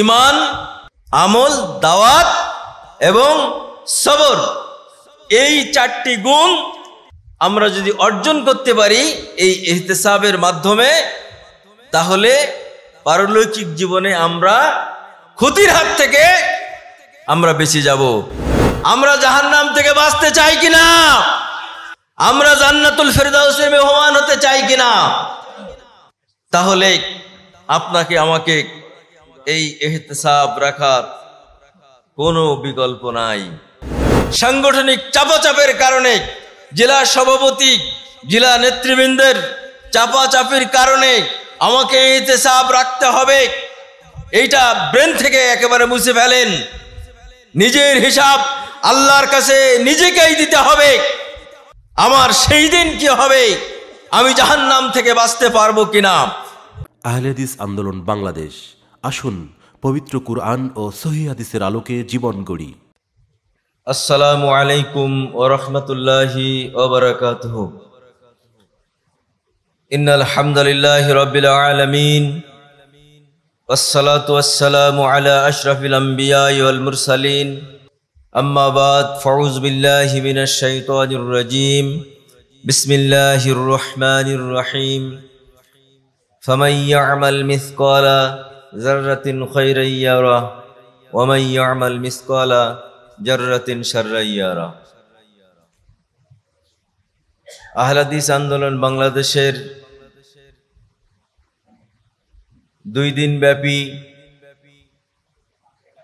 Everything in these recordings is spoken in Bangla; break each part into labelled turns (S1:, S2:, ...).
S1: ইমান আমল দাওয়াত এবং সবর এই চারটি গুণ আমরা যদি অর্জন করতে পারি এই এহতেসাবের মাধ্যমে তাহলে পারলৌকিক জীবনে আমরা ক্ষতির হাত থেকে আমরা বেঁচে যাব আমরা জাহান নাম থেকে বাঁচতে চাই কিনা আমরা জান্নাতুল ফেরদাউসের মেহমান হতে চাই কিনা তাহলে আপনাকে আমাকে এই এহতাব রাখার কোনো বিকল্প নাই সাংগঠনিক চাপাচাপের কারণে জেলা সভাপতি জেলা নেতৃবৃন্দের চাপাচাপির কারণে আমাকে এহতেসাব রাখতে হবে এইটা ব্রেন থেকে একেবারে মুছে ফেলেন নিজের হিসাব আল্লাহর কাছে নিজেকেই দিতে হবে আমার সেই দিন কি হবে আমি নাম থেকে বাঁচতে পারবো কিনা আহলেদিস আন্দোলন বাংলাদেশ আসুন পবিত্র কুরআন ও সহিদের আলোকে জীবন গড়ি আসসালামু আলাইকুম ও রহমতুল্লাহি ইন্নালহামদুলিল্লাহ রবিল আলমিন আসসালাম আলা আশরফিলাম্বিয়ালমুরসালিন আম্মাবাদ ফরুজবিল্লাহিবিনাজিম বিসমিল্লাহ রহমান রহিম ফমাইয়া আমল মিসকলা জাররাতিন খৈরাইয়ারা ওয়ামাই ইয়ামাল মিসকালা জাররাতিন শাররাইয়ারা আহলাদিস আন্দোলন বাংলাদেশের দুই দিন ব্যাপী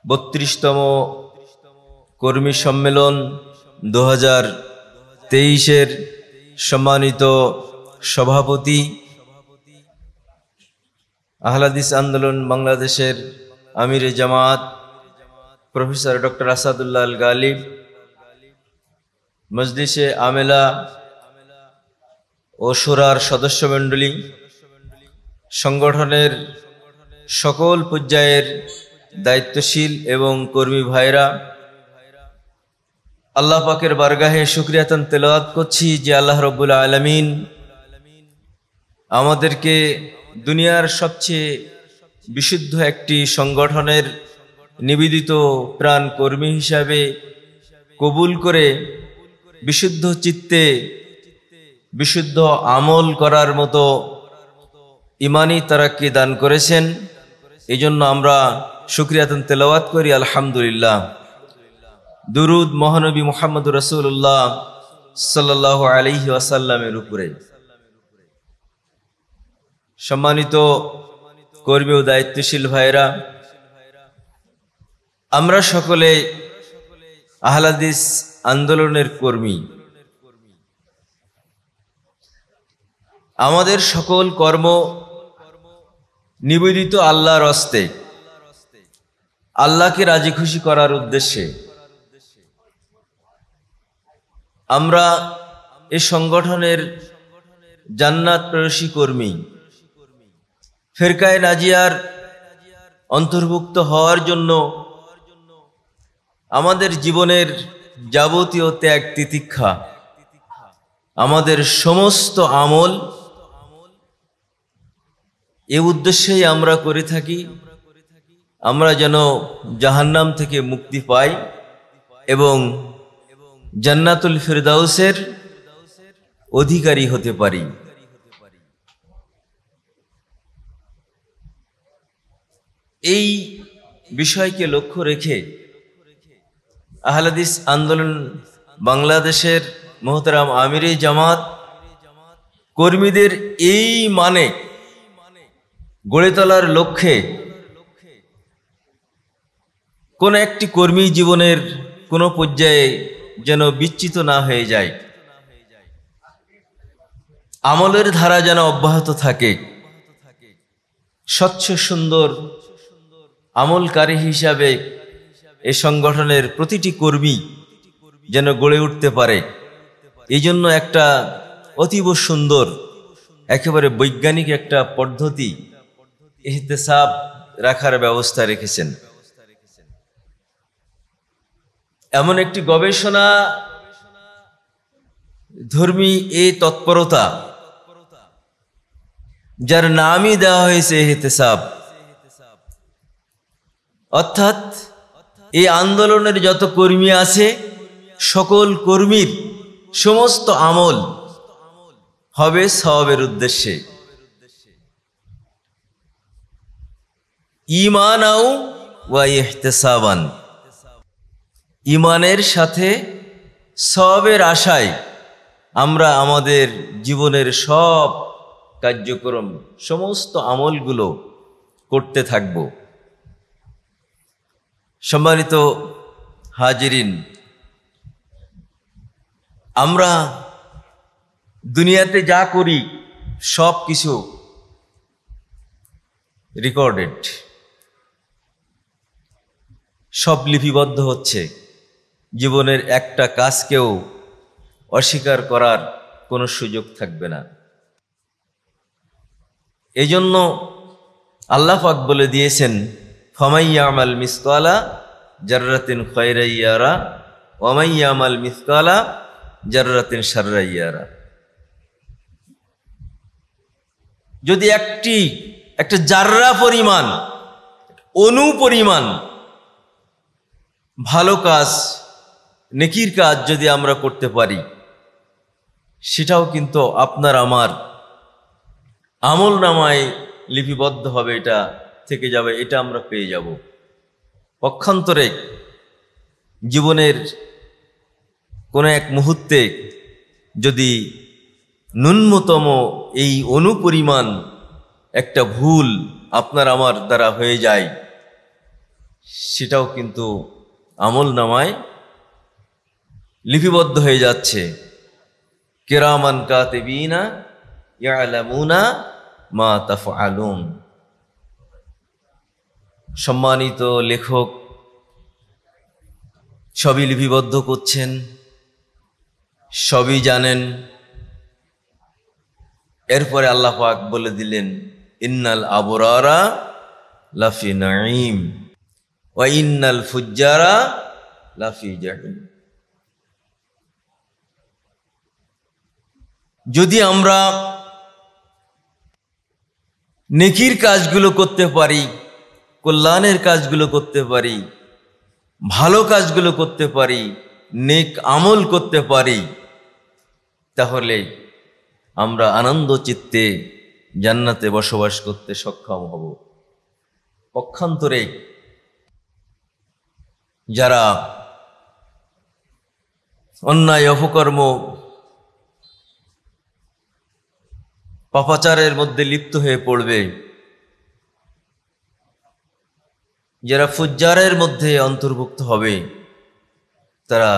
S1: বত্রিশতম কর্মী সম্মেলন দু হাজার তেইশের সম্মানিত সভাপতি আহলাদিস আন্দোলন বাংলাদেশের আমির জামাত প্রফেসর ডক্টর আসাদুল্লাহ আল গালিব মজলিসে আমেলা ও সুরার সদস্যমণ্ডলী সংগঠনের সকল পর্যায়ের দায়িত্বশীল এবং কর্মী ভাইরা আল্লাহ পাকের বারগাহে সুক্রিয়াতন তেলাওয়াত করছি যে আল্লাহ রবুল্লা আলমিন আমাদেরকে দুনিয়ার সবচেয়ে বিশুদ্ধ একটি সংগঠনের নিবেদিত প্রাণ কর্মী হিসাবে কবুল করে বিশুদ্ধ চিত্তে বিশুদ্ধ আমল করার মতো ইমানি কি দান করেছেন এই জন্য আমরা সুক্রিয়াতন তেলাওয়াত করি আলহামদুলিল্লাহ দুরুদ মহানবী মোহাম্মদ রসুল্লাহ সাল্লাহ আলহি আসাল্লামের উপরে সম্মানিত কর্মী ও দায়িত্বশীল ভাইরা আমরা সকলে আহলাদিস আন্দোলনের কর্মী আমাদের সকল কর্ম নিবেদিত আল্লাহর অস্তে আল্লাহকে রাজি খুশি করার উদ্দেশ্যে আমরা এ সংগঠনের জান্নাত প্রয়সী কর্মী ফেরকায় নাজিয়ার অন্তর্ভুক্ত হওয়ার জন্য আমাদের জীবনের যাবতীয় ত্যাগ তিতিক্ষা আমাদের সমস্ত আমল এ উদ্দেশ্যেই আমরা করে থাকি আমরা যেন জাহান্নাম থেকে মুক্তি পাই এবং জান্নাতুল ফিরদাউসের অধিকারী হতে পারি এই বিষয়কে লক্ষ্য রেখে আহলাদিস আন্দোলন বাংলাদেশের মোহতারাম আমিরি জামাত কর্মীদের এই মানে গড়ে তোলার লক্ষ্যে কোন একটি কর্মী জীবনের কোনো পর্যায়ে যেন বিচ্ছিত না হয়ে যায় আমলের ধারা যেন অব্যাহত থাকে স্বচ্ছ সুন্দর আমলকারী হিসাবে এ সংগঠনের প্রতিটি কর্মী যেন গড়ে উঠতে পারে এই জন্য একটা অতীব সুন্দর একেবারে বৈজ্ঞানিক একটা পদ্ধতি এহতেসাব রাখার ব্যবস্থা রেখেছেন এমন একটি গবেষণা ধর্মী এ তৎপরতা যার নামই দেওয়া হয়েছে এহতেসাব অর্থাৎ এই আন্দোলনের যত কর্মী আছে সকল কর্মীর সমস্ত আমল হবে সবের উদ্দেশ্যে ইমান ওয়া ইহতেসাবান ইমানের সাথে সবের আশায় আমরা আমাদের জীবনের সব কার্যক্রম সমস্ত আমলগুলো করতে থাকবো সম্মানিত হাজিরিন আমরা দুনিয়াতে যা করি সব কিছু রেকর্ডেড সব লিপিবদ্ধ হচ্ছে জীবনের একটা কাজকেও অস্বীকার করার কোনো সুযোগ থাকবে না এজন্য আল্লাহাক বলে দিয়েছেন ফমাইয়ামাল মিসকালা জর্রাতিন খয়রাইয়ারা ওমাইয়ামাল মিসকালা জর্রাতিন সার্রাইয়ারা যদি একটি একটা জাররা পরিমাণ অনু পরিমাণ ভালো কাজ নেকির কাজ যদি আমরা করতে পারি সেটাও কিন্তু আপনার আমার আমল নামায় লিপিবদ্ধ হবে এটা থেকে যাবে এটা আমরা পেয়ে যাব পক্ষান্তরে জীবনের কোনো এক মুহূর্তে যদি ন্যূনতম এই অনুপরিমাণ একটা ভুল আপনার আমার দ্বারা হয়ে যায় সেটাও কিন্তু আমল নামায় লিপিবদ্ধ হয়ে যাচ্ছে কেরামান বিনা ইয়ালামুনা মা তাফ আলম সম্মানিত লেখক সবই লিপিবদ্ধ করছেন সবই জানেন এরপরে আল্লাহ পাক বলে দিলেন ইন্নাল আবরারা লাফি নাইম ওয়া ইন্নাল ফুজ্জারা লাফি জাহিম যদি আমরা নেকির কাজগুলো করতে পারি কল্যাণের কাজগুলো করতে পারি ভালো কাজগুলো করতে পারি নেক আমল করতে পারি তাহলে আমরা আনন্দ চিত্তে জান্নাতে বসবাস করতে সক্ষম হব পক্ষান্তরে যারা অন্যায় অপকর্ম পাপাচারের মধ্যে লিপ্ত হয়ে পড়বে যারা ফুজ্জারের মধ্যে অন্তর্ভুক্ত হবে তারা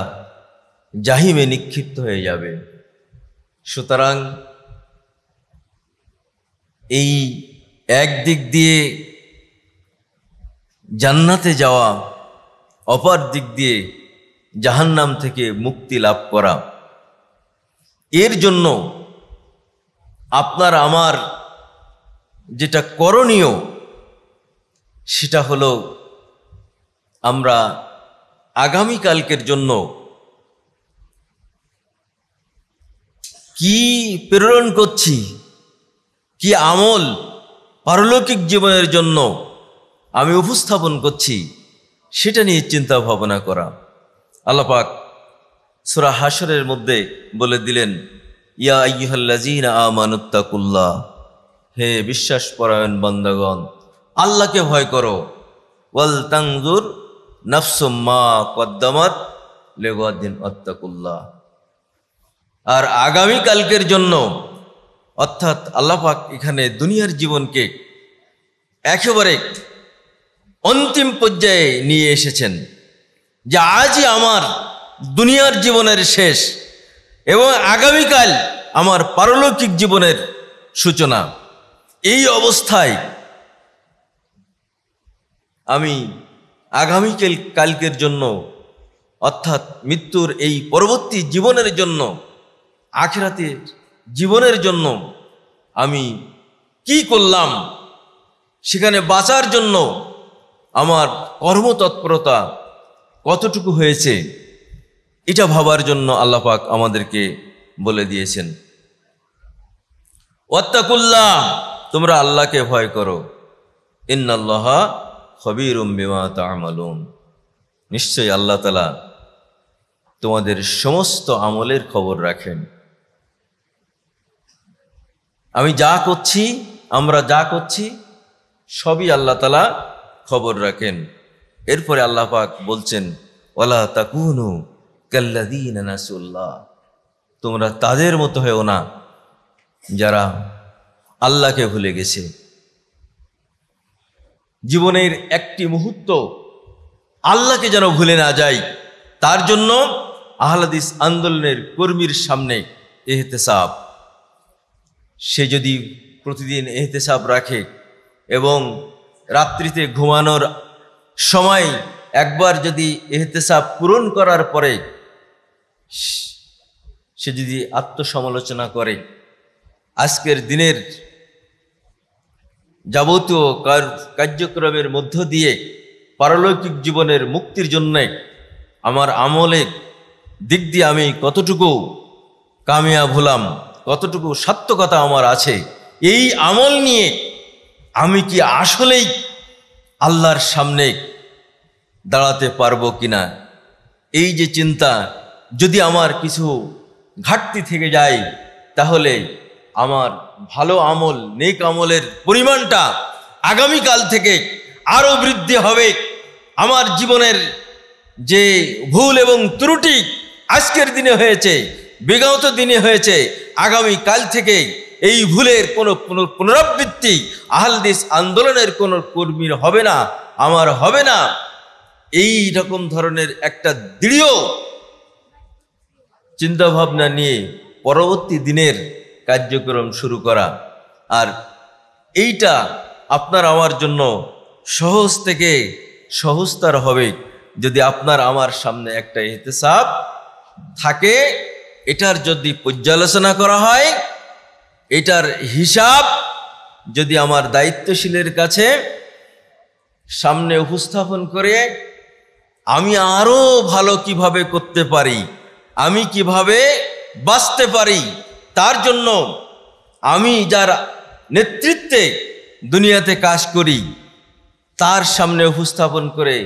S1: জাহিমে নিক্ষিপ্ত হয়ে যাবে সুতরাং এই একদিক দিয়ে জান্নাতে যাওয়া অপর দিক দিয়ে জাহান্নাম থেকে মুক্তি লাভ করা এর জন্য আপনার আমার যেটা করণীয় সেটা হলো আমরা আগামীকালকের জন্য কি প্রেরণ করছি কি আমল পারলৌকিক জীবনের জন্য আমি উপস্থাপন করছি সেটা নিয়ে চিন্তা ভাবনা করা আল্লাপাক সুরা হাসরের মধ্যে বলে দিলেন ইয়া ইহল্লাজিন মানুত্তাকুল্লা হে বিশ্বাস পরায়ণ বন্দাগণ আল্লাহকে ভয় করো ওয়াল তাংজুর নফসুম্মা কদ্দামাত লেগদিন অত্তাকুল্লাহ আর আগামী কালকের জন্য অর্থাৎ আল্লাপাক এখানে দুনিয়ার জীবনকে একেবারে অন্তিম পর্যায়ে নিয়ে এসেছেন যে আজই আমার দুনিয়ার জীবনের শেষ এবং আগামীকাল আমার পারলৌকিক জীবনের সূচনা এই অবস্থায় আমি আগামীকাল কালকের জন্য অর্থাৎ মৃত্যুর এই পরবর্তী জীবনের জন্য আখেরাতের জীবনের জন্য আমি কি করলাম সেখানে বাঁচার জন্য আমার কর্মতৎপরতা কতটুকু হয়েছে এটা ভাবার জন্য আল্লাপাক আমাদেরকে বলে দিয়েছেন ওয়াত্তাকুল্লাহ তোমরা আল্লাহকে ভয় করো ইন্নাল্লাহা খবির বিমা তামালুন নিশ্চয়ই আল্লাহ তালা তোমাদের সমস্ত আমলের খবর রাখেন আমি যা করছি আমরা যা করছি সবই আল্লাহ তালা খবর রাখেন এরপরে আল্লাহ পাক বলছেন ওলা তাকুনু কাল্লাদিনাসুল্লাহ তোমরা তাদের মতো হয়েও না যারা আল্লাহকে ভুলে গেছে জীবনের একটি মুহূর্ত আল্লাহকে যেন ভুলে না যায় তার জন্য আহলাদিস আন্দোলনের কর্মীর সামনে এহতেসাব সে যদি প্রতিদিন এহতেসাব রাখে এবং রাত্রিতে ঘুমানোর সময় একবার যদি এহতেসাব পূরণ করার পরে সে যদি আত্মসমালোচনা করে আজকের দিনের যাবতীয় কার্যক্রমের মধ্য দিয়ে পারলৌকিক জীবনের মুক্তির জন্যে আমার আমলের দিক দিয়ে আমি কতটুকু কামিয়াব হলাম কতটুকু সার্থকতা আমার আছে এই আমল নিয়ে আমি কি আসলেই আল্লাহর সামনে দাঁড়াতে পারবো কিনা এই যে চিন্তা যদি আমার কিছু ঘাটতি থেকে যায় তাহলে আমার ভালো আমল নেক আমলের পরিমাণটা আগামীকাল থেকে আরও বৃদ্ধি হবে আমার জীবনের যে ভুল এবং ত্রুটি আজকের দিনে হয়েছে বিগত দিনে হয়েছে আগামী কাল থেকে এই ভুলের কোনো পুনরাবৃত্তি আহলদিস আন্দোলনের কোনো কর্মীর হবে না আমার হবে না এই রকম ধরনের একটা দৃঢ় চিন্তাভাবনা নিয়ে পরবর্তী দিনের কার্যক্রম শুরু করা আর এইটা আপনার আমার জন্য সহজ থেকে সহজতর হবে যদি আপনার আমার সামনে একটা এহতেসাব থাকে এটার যদি পর্যালোচনা করা হয় এটার হিসাব যদি আমার দায়িত্বশীলের কাছে সামনে উপস্থাপন করে আমি আরও ভালো কিভাবে করতে পারি আমি কিভাবে বাঁচতে পারি তার জন্য আমি যার নেতৃত্বে দুনিয়াতে কাজ করি তার সামনে উপস্থাপন করে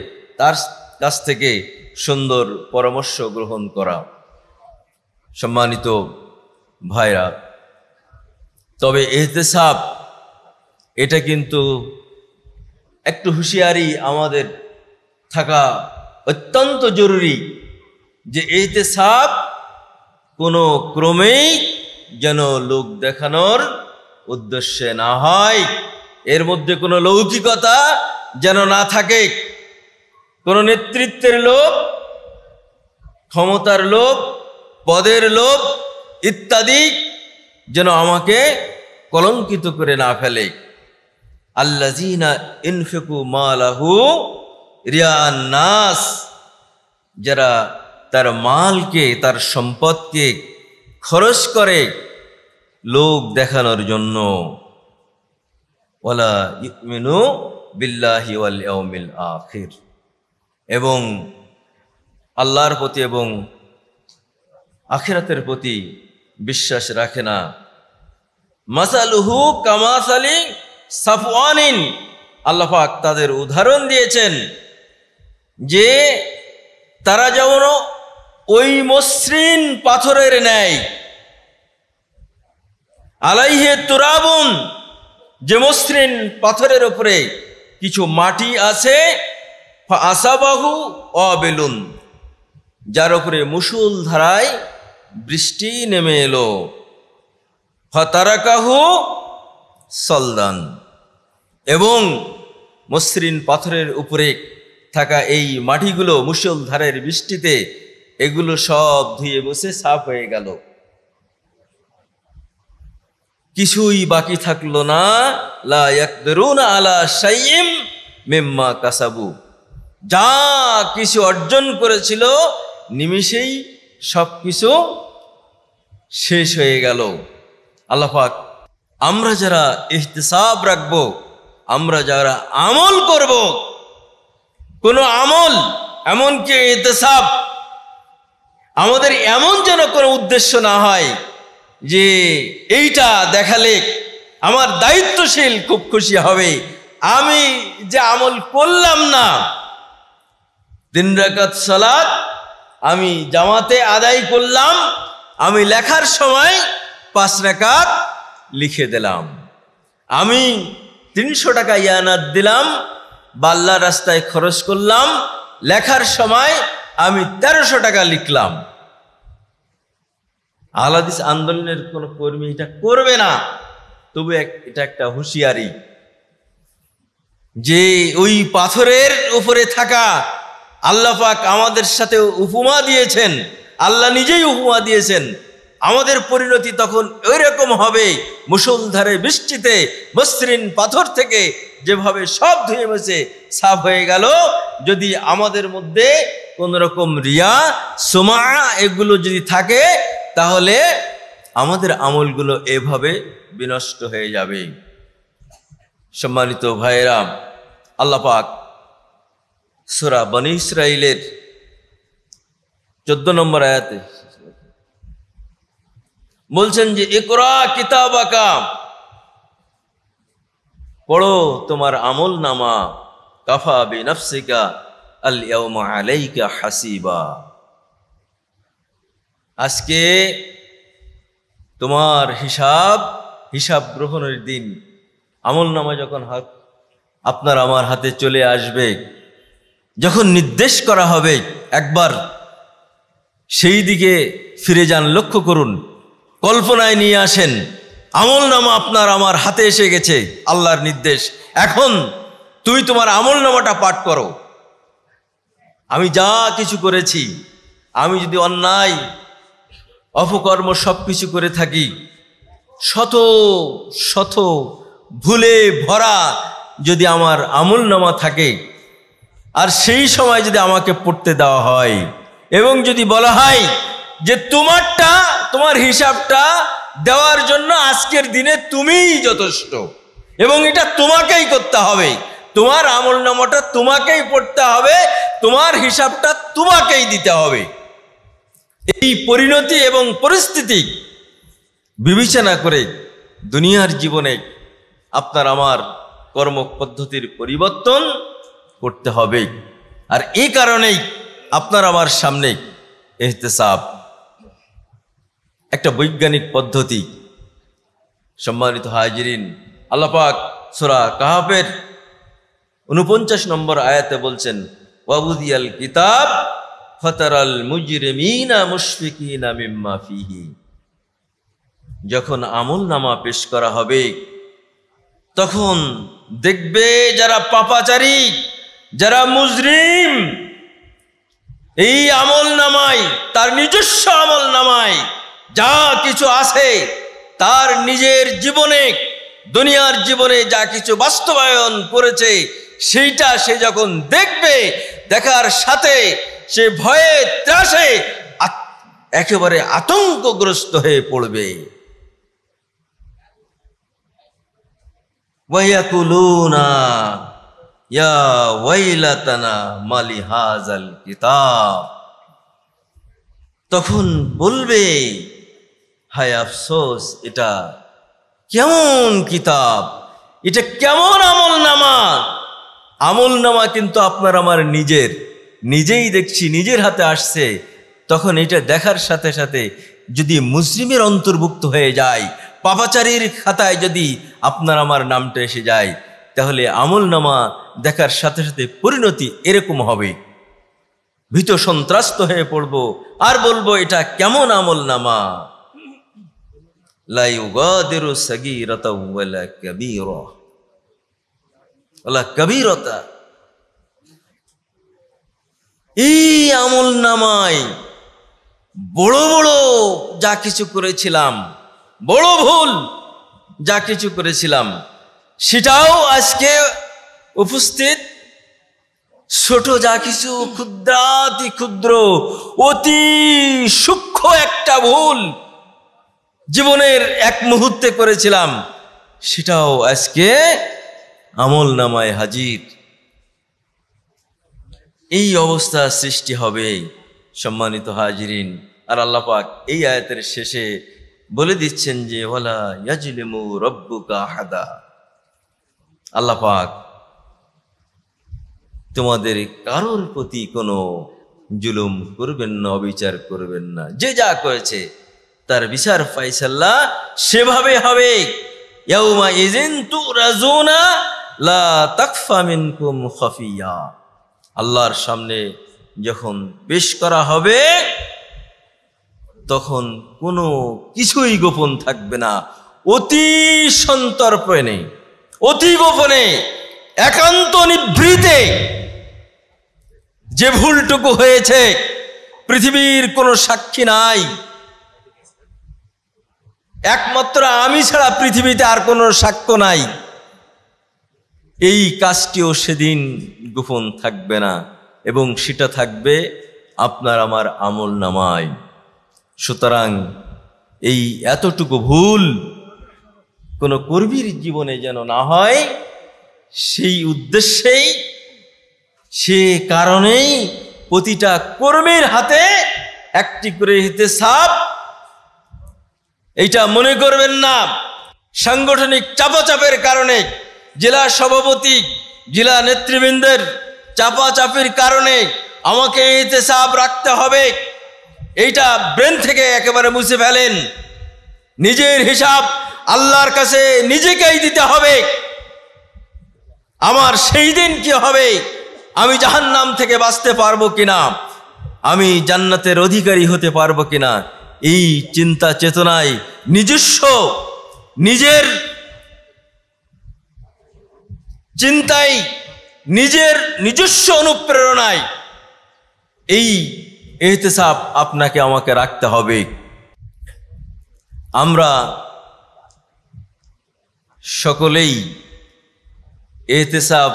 S1: তার কাছ থেকে সুন্দর পরামর্শ গ্রহণ করা সম্মানিত ভাইরা তবে এহতেসাব এটা কিন্তু একটু হুঁশিয়ারি আমাদের থাকা অত্যন্ত জরুরি যে এহতেসাব কোনো ক্রমেই যেন লোক দেখানোর উদ্দেশ্যে না হয় এর মধ্যে কোনো লৌকিকতা যেন না থাকে কোনো নেতৃত্বের লোক ক্ষমতার লোক পদের লোক ইত্যাদি যেন আমাকে কলঙ্কিত করে না ফেলে আল্লাজিনা ইনফেকু মালাহু রিয়ান নাস যারা তার মালকে তার সম্পদকে খরচ করে লোক দেখানোর জন্য ওলা ইকমিনু বিল্লাহি ওয়াল আখির এবং আল্লাহর প্রতি এবং আখিরাতের প্রতি বিশ্বাস রাখে না মাসালুহু কামাসালি সাফওয়ানিন আল্লাহাক তাদের উদাহরণ দিয়েছেন যে তারা যেমন ওই মসৃণ পাথরের ন্যায় আলাইহে তুরাবুন যে মসৃণ পাথরের ওপরে কিছু মাটি আছে আসাবাহু অবেলুন যার উপরে মুসুল ধারায় বৃষ্টি নেমে এলো ফতারাকাহু সলদান এবং মসৃণ পাথরের উপরে থাকা এই মাটিগুলো মুসল ধারের বৃষ্টিতে এগুলো সব ধুয়ে বসে সাফ হয়ে গেল কিছুই বাকি থাকলো না আলা মেম্মা কাসাবু যা কিছু অর্জন করেছিল নিমিষেই সব কিছু শেষ হয়ে গেল আল্লাহাক আমরা যারা ইহতেসাব রাখব আমরা যারা আমল করব কোনো আমল এমনকি ইহতেসাব আমাদের এমন যেন কোনো উদ্দেশ্য না হয় যে এইটা দেখালে আমার দায়িত্বশীল খুব খুশি হবে আমি যে আমল করলাম না তিন রাকাত সালাত আমি জামাতে আদায় করলাম আমি লেখার সময় পাঁচ রাকাত লিখে দিলাম আমি তিনশো টাকা ইয়ানাত দিলাম বাল্লা রাস্তায় খরচ করলাম লেখার সময় আমি তেরোশো টাকা লিখলাম আলাদিস আন্দোলনের কোনো কর্মী এটা করবে না তবু এটা একটা হুঁশিয়ারি যে ওই পাথরের উপরে থাকা আল্লাহ পাক আমাদের সাথে উপমা দিয়েছেন আল্লাহ নিজেই উপমা দিয়েছেন আমাদের পরিণতি তখন ওই রকম হবে মুসলধারে বৃষ্টিতে মসৃণ পাথর থেকে যেভাবে সব ধুয়ে মেছে সাফ হয়ে গেল যদি আমাদের মধ্যে কোন রকম রিয়া সোমা এগুলো যদি থাকে তাহলে আমাদের আমলগুলো এভাবে বিনষ্ট হয়ে যাবে সম্মানিত ভাইরাম আল্লাপাক সুরা বনি ইসরাইলের চোদ্দ নম্বর আয়াতে বলছেন যে একরা কিতাব আকাম পড়ো তোমার আমল নামা কাফা বিনফসিকা আলিয়া আলাইকা হাসিবা আজকে তোমার হিসাব হিসাব গ্রহণের দিন আমল নামা যখন হাত আপনার আমার হাতে চলে আসবে যখন নির্দেশ করা হবে একবার সেই দিকে ফিরে যান লক্ষ্য করুন কল্পনায় নিয়ে আসেন আমল নামা আপনার আমার হাতে এসে গেছে আল্লাহর নির্দেশ এখন তুমি তোমার আমল নামাটা পাঠ করো আমি যা কিছু করেছি আমি যদি অন্যায় অপকর্ম সব কিছু করে থাকি শত শত ভুলে ভরা যদি আমার আমল নামা থাকে আর সেই সময় যদি আমাকে পড়তে দেওয়া হয় এবং যদি বলা হয় যে তোমারটা তোমার হিসাবটা দেওয়ার জন্য আজকের দিনে তুমিই যথেষ্ট এবং এটা তোমাকেই করতে হবে তোমার আমল নামাটা তোমাকেই পড়তে হবে তোমার হিসাবটা তোমাকেই দিতে হবে এই পরিণতি এবং পরিস্থিতি বিবেচনা করে দুনিয়ার জীবনে আপনার আমার কর্ম পদ্ধতির পরিবর্তন করতে হবে আর এই কারণেই আপনার আমার সামনে এহতেসাব একটা বৈজ্ঞানিক পদ্ধতি সম্মানিত হাজিরিন আল্লাপাক সোরা কাহাফের উনপঞ্চাশ নম্বর আয়াতে বলছেন ওয়াবুদিয়াল কিতাব ফতারাল মুজরিমিনা মুশফিকিনা মিম্মা ফিহি যখন আমল নামা পেশ করা হবে তখন দেখবে যারা পাপাচারী যারা মুজরিম এই আমল নামায় তার নিজস্ব আমল নামায় যা কিছু আছে তার নিজের জীবনে দুনিয়ার জীবনে যা কিছু বাস্তবায়ন করেছে সেইটা সে যখন দেখবে দেখার সাথে সে ভয়ে ত্রাসে একেবারে আতঙ্কগ্রস্ত হয়ে পড়বে ইয়া মালি হাজাল কিতাব তখন বলবে হায় আফসোস এটা কেমন কিতাব এটা কেমন আমল নামা আমল নামা কিন্তু আপনার আমার নিজের নিজেই দেখছি নিজের হাতে আসছে তখন এটা দেখার সাথে সাথে যদি মুসলিমের অন্তর্ভুক্ত হয়ে যায় পাপাচারীর খাতায় যদি আপনার আমার নামটা এসে যায় তাহলে আমল নামা দেখার সাথে সাথে পরিণতি এরকম হবে ভীত সন্ত্রাস্ত হয়ে পড়ব আর বলবো এটা কেমন আমল নামা لا يغادر صغيرة ولا كبيرة ولا كبيرة এই আমল নামাই বড় বড় যা কিছু করেছিলাম বড় ভুল যা কিছু করেছিলাম সেটাও আজকে উপস্থিত ছোট যা কিছু ক্ষুদ্রাতি ক্ষুদ্র অতি সূক্ষ্ম একটা ভুল জীবনের এক মুহূর্তে করেছিলাম সেটাও আজকে আমল নামায় হাজির এই অবস্থা সৃষ্টি হবে সম্মানিত হাজিরিন আর আল্লাপাক এই আয়াতের শেষে বলে দিচ্ছেন যে ওলা ইয়াজিলিমু রব্বুকা হাদা আল্লাপাক তোমাদের কারোর প্রতি কোনো জুলুম করবেন না অবিচার করবেন না যে যা করেছে তার বিচার ফাইসাল্লা সেভাবে হবে লা আল্লাহর সামনে যখন পেশ করা হবে তখন কোনো কিছুই গোপন থাকবে না অতি সন্তর্পণে অতি গোপনে একান্ত নিভৃতে যে ভুলটুকু হয়েছে পৃথিবীর কোনো সাক্ষী নাই একমাত্র আমি ছাড়া পৃথিবীতে আর কোনো সাক্ষ্য নাই এই কাজটিও সেদিন গোপন থাকবে না এবং সেটা থাকবে আপনার আমার আমল নামায় সুতরাং এই এতটুকু ভুল কোনো কর্মীর জীবনে যেন না হয় সেই উদ্দেশ্যেই সে কারণেই প্রতিটা কর্মীর হাতে একটি করে হিতে সাপ এইটা মনে করবেন না সাংগঠনিক চাপাচাপের কারণে জেলা সভাপতি জেলা নেতৃবৃন্দের চাপাচাপির কারণে আমাকে এতে সাপ রাখতে হবে এইটা ব্রেন থেকে একেবারে মুছে ফেলেন নিজের হিসাব আল্লাহর কাছে নিজেকেই দিতে হবে আমার সেই দিন কি হবে আমি জাহান্নাম থেকে বাঁচতে পারবো কিনা আমি জান্নাতের অধিকারী হতে পারবো কিনা এই চিন্তা চেতনায় নিজস্ব নিজের চিন্তায় নিজের নিজস্ব অনুপ্রেরণায় এই এহতেসাব আপনাকে আমাকে রাখতে হবে আমরা সকলেই এহতেসাব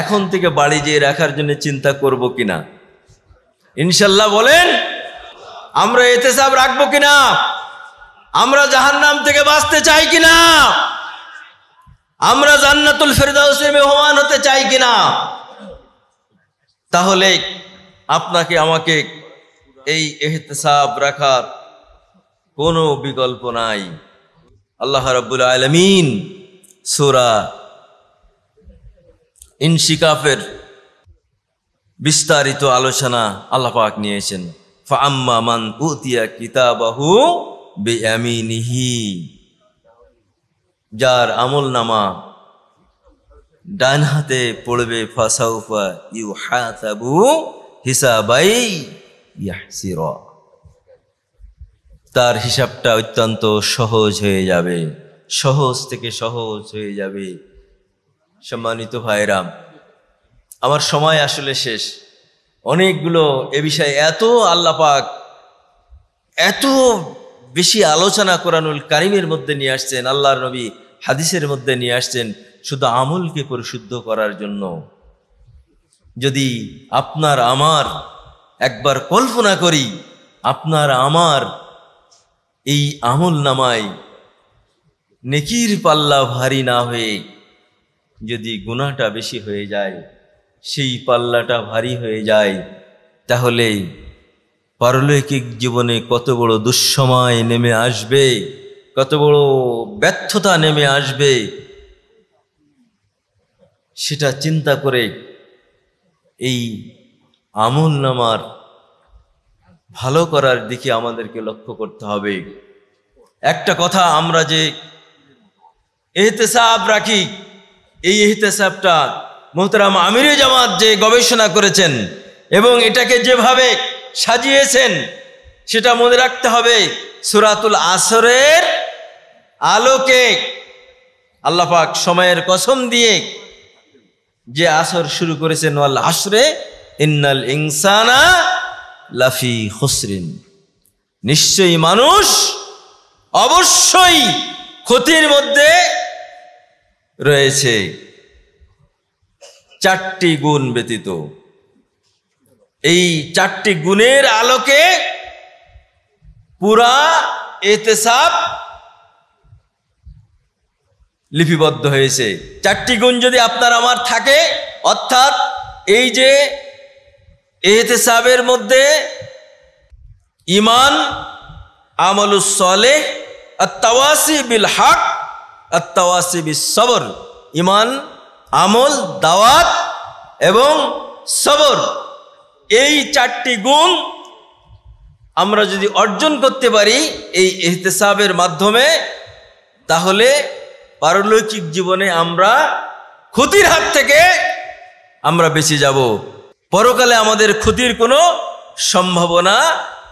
S1: এখন থেকে বাড়ি যেয়ে রাখার জন্য চিন্তা করব কিনা ইনশাল্লাহ বলেন আমরা এতেসাব রাখবো কিনা আমরা জাহান নাম থেকে বাঁচতে চাই কিনা আমরা জান্নাতুল ফেরদাউসের মেহমান হতে চাই কিনা তাহলে আপনাকে আমাকে এই এহতেসাব রাখার কোনো বিকল্প নাই আল্লাহ রাবুল আলমিন সোরা ইনশিকাফের বিস্তারিত আলোচনা পাক নিয়েছেন ফাম্মা মান উতিয়া কিতাবাহু বেআমিনিহি যার আমল নামা ডান হাতে পড়বে ফাসাউফা ইউ হাতাবু হিসাবাই ইয়াহসির তার হিসাবটা অত্যন্ত সহজ হয়ে যাবে সহজ থেকে সহজ হয়ে যাবে সম্মানিত ভাইরাম আমার সময় আসলে শেষ অনেকগুলো এ বিষয়ে এত আল্লাপাক এত বেশি আলোচনা কোরআনুল কারিমের মধ্যে নিয়ে আসছেন আল্লাহর নবী হাদিসের মধ্যে নিয়ে আসছেন শুধু আমলকে পরিশুদ্ধ করার জন্য যদি আপনার আমার একবার কল্পনা করি আপনার আমার এই আমল নামায় নেকির পাল্লা ভারী না হয়ে যদি গুণাটা বেশি হয়ে যায় সেই পাল্লাটা ভারী হয়ে যায় তাহলে পারলৌকিক জীবনে কত বড় দুঃসময় নেমে আসবে কত বড় ব্যর্থতা নেমে আসবে সেটা চিন্তা করে এই আমল নামার ভালো করার দিকে আমাদেরকে লক্ষ্য করতে হবে একটা কথা আমরা যে এহতেসাব রাখি এই এহতেসাবটা মোহতারাম আমির জামাত যে গবেষণা করেছেন এবং এটাকে যেভাবে সাজিয়েছেন সেটা মনে রাখতে হবে সুরাতুল আসরের আলোকে আল্লাপাক সময়ের কসম দিয়ে যে আসর শুরু করেছেন ওয়াল আসরে ইন্নাল ইনসানা লাফি হসরিন নিশ্চয়ই মানুষ অবশ্যই ক্ষতির মধ্যে রয়েছে চারটি গুণ ব্যতীত এই চারটি গুণের আলোকে পুরা এতেসাব লিপিবদ্ধ হয়েছে চারটি গুণ যদি আপনার আমার থাকে অর্থাৎ এই যে এহতেসাবের মধ্যে ইমান আমলুসলে আত্মাওয়াসি বিল হাক আত্মাওয়াসি বিল সবর ইমান আমল দাওয়াত এবং সবর এই চারটি গুণ আমরা যদি অর্জন করতে পারি এই এহতেসাবের মাধ্যমে তাহলে পারলৌকিক জীবনে আমরা ক্ষতির হাত থেকে আমরা বেঁচে যাব পরকালে আমাদের ক্ষতির কোনো সম্ভাবনা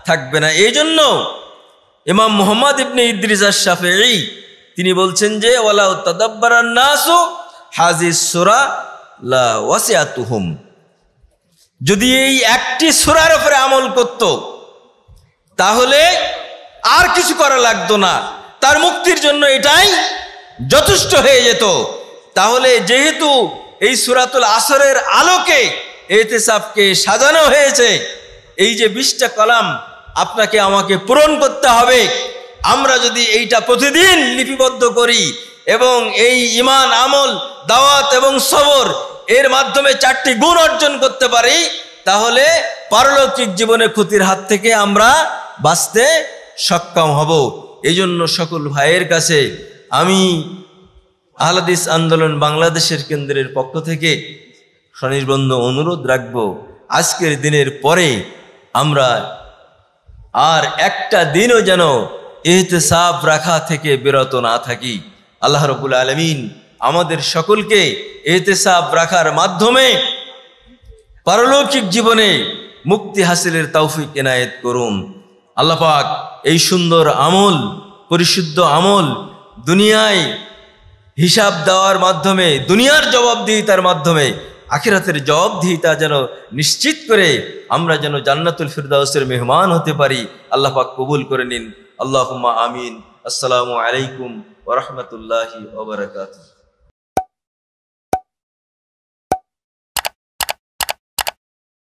S1: থাকবে না এই জন্য ইমাম মোহাম্মদ ইবনে ইদ্রিজা শাফে তিনি বলছেন যে ওলা তাদাব্বার নাসু হাজির সুরা লাসিয়াতুহুম যদি এই একটি সুরার উপরে আমল করত তাহলে আর কিছু করা লাগতো না তার মুক্তির জন্য এটাই যথেষ্ট হয়ে যেত তাহলে যেহেতু এই সুরাতুল আসরের আলোকে এতেসাবকে সাজানো হয়েছে এই যে বিশটা কলাম আপনাকে আমাকে পূরণ করতে হবে আমরা যদি এইটা প্রতিদিন লিপিবদ্ধ করি এবং এই ইমান আমল দাওয়াত এবং সবর এর মাধ্যমে চারটি গুণ অর্জন করতে পারি তাহলে পারলৌকিক জীবনে ক্ষতির হাত থেকে আমরা বাঁচতে সক্ষম হব এই জন্য সকল ভাইয়ের কাছে আমি আহলাদিস আন্দোলন বাংলাদেশের কেন্দ্রের পক্ষ থেকে স্বনির্বন্ধ অনুরোধ রাখব আজকের দিনের পরে আমরা আর একটা দিনও যেন সাফ রাখা থেকে বিরত না থাকি আল্লাহ রবুল আলমিন আমাদের সকলকে এহতেসাব রাখার মাধ্যমে পারলৌকিক জীবনে মুক্তি হাসিলের তৌফিক এনায়েত করুন আল্লাপাক এই সুন্দর আমল পরিশুদ্ধ আমল দুনিয়ায় হিসাব দেওয়ার মাধ্যমে দুনিয়ার জবাবদিহিতার মাধ্যমে আখিরাতের জবাবদিহিতা যেন নিশ্চিত করে আমরা যেন জান্নাতুল ফিরদাউসের মেহমান হতে পারি আল্লাহ পাক কবুল করে নিন আল্লাহ আমিন আসসালামু আলাইকুম ورحمة الله وبركاته